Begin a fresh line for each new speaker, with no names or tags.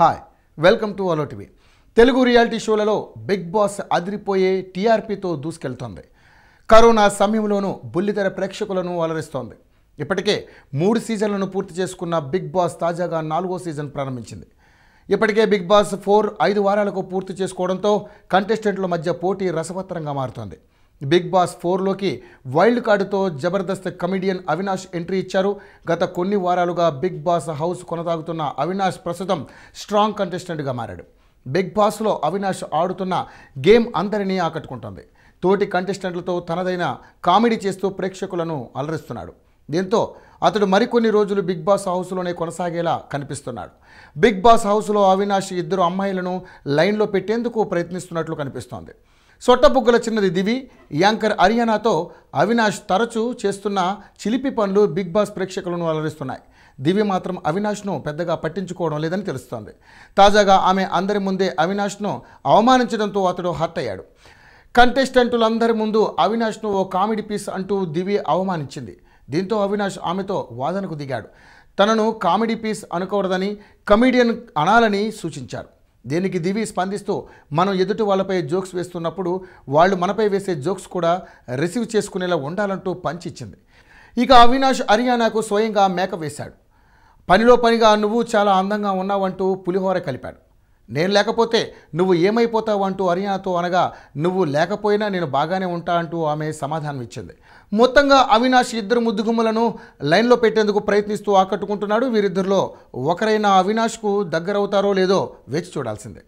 hi welcome to అలో TV Telugu reality షోలలో Bigg Boss అదిరిపోయే టీఆర్పీతో దూసుకెళ్తోంది కరోనా సమయంలోనూ బుల్లితెర ప్రేక్షకులను అలరిస్తోంది ఇప్పటికే మూడు సీజన్లను పూర్తి చేసుకున్న బిగ్ బాస్ తాజాగా నాలుగో సీజన్ ప్రారంభించింది ఇప్పటికే బిగ్ బాస్ ఫోర్ ఐదు వారాలకు పూర్తి చేసుకోవడంతో కంటెస్టెంట్ల మధ్య పోటీ రసవత్తరంగా మారుతోంది బిగ్ బాస్ ఫోర్లోకి వైల్డ్ కార్డుతో జబర్దస్త్ కమిడియన్ అవినాష్ ఎంట్రీ ఇచ్చారు గత కొన్ని వారాలుగా బిగ్ బాస్ హౌస్ కొనసాగుతున్న అవినాష్ ప్రస్తుతం స్ట్రాంగ్ కంటెస్టెంట్గా మారాడు బిగ్ బాస్లో అవినాష్ ఆడుతున్న గేమ్ అందరినీ ఆకట్టుకుంటుంది తోటి కంటెస్టెంట్లతో తనదైన కామెడీ చేస్తూ ప్రేక్షకులను అలరిస్తున్నాడు దీంతో అతడు మరికొన్ని రోజులు బిగ్ బాస్ హౌస్లోనే కొనసాగేలా కనిపిస్తున్నాడు బిగ్ బాస్ హౌస్లో అవినాష్ ఇద్దరు అమ్మాయిలను లైన్లో పెట్టేందుకు ప్రయత్నిస్తున్నట్లు కనిపిస్తోంది సొట్టబుగ్గల చిన్నది దివి యాంకర్ అరియానాతో అవినాష్ తరచూ చేస్తున్న చిలిపి పనులు బిగ్ బాస్ ప్రేక్షకులను అలరిస్తున్నాయి దివి మాత్రం అవినాష్ను పెద్దగా పట్టించుకోవడం లేదని తెలుస్తోంది తాజాగా ఆమె అందరి ముందే అవినాష్ను అవమానించడంతో అతడు హర్ట్ అయ్యాడు కంటెస్టెంటులందరి ముందు అవినాష్ను ఓ కామెడీ పీస్ అంటూ దివి అవమానించింది దీంతో అవినాష్ ఆమెతో వాదనకు దిగాడు తనను కామెడీ పీస్ అనుకోవడదని కమీడియన్ అనాలని సూచించారు దీనికి దివి స్పందిస్తూ మనం ఎదుటి వాళ్ళపై జోక్స్ వేస్తున్నప్పుడు వాళ్ళు మనపై వేసే జోక్స్ కూడా రిసీవ్ చేసుకునేలా ఉండాలంటూ పంచిచ్చింది ఇక అవినాష్ హర్యానాకు స్వయంగా మేక వేశాడు పనిలో పనిగా నువ్వు చాలా అందంగా ఉన్నావంటూ పులిహోర కలిపాడు నేను లేకపోతే నువ్వు ఏమైపోతావు అంటూ అరియాతో అనగా నువ్వు లేకపోయినా నేను బాగానే ఉంటా అంటూ ఆమె సమాధానం ఇచ్చింది మొత్తంగా అవినాష్ ఇద్దరు ముద్దుగుమ్మలను లైన్లో పెట్టేందుకు ప్రయత్నిస్తూ ఆకట్టుకుంటున్నాడు వీరిద్దరిలో ఒకరైన అవినాష్కు దగ్గరవుతారో లేదో వేచి చూడాల్సిందే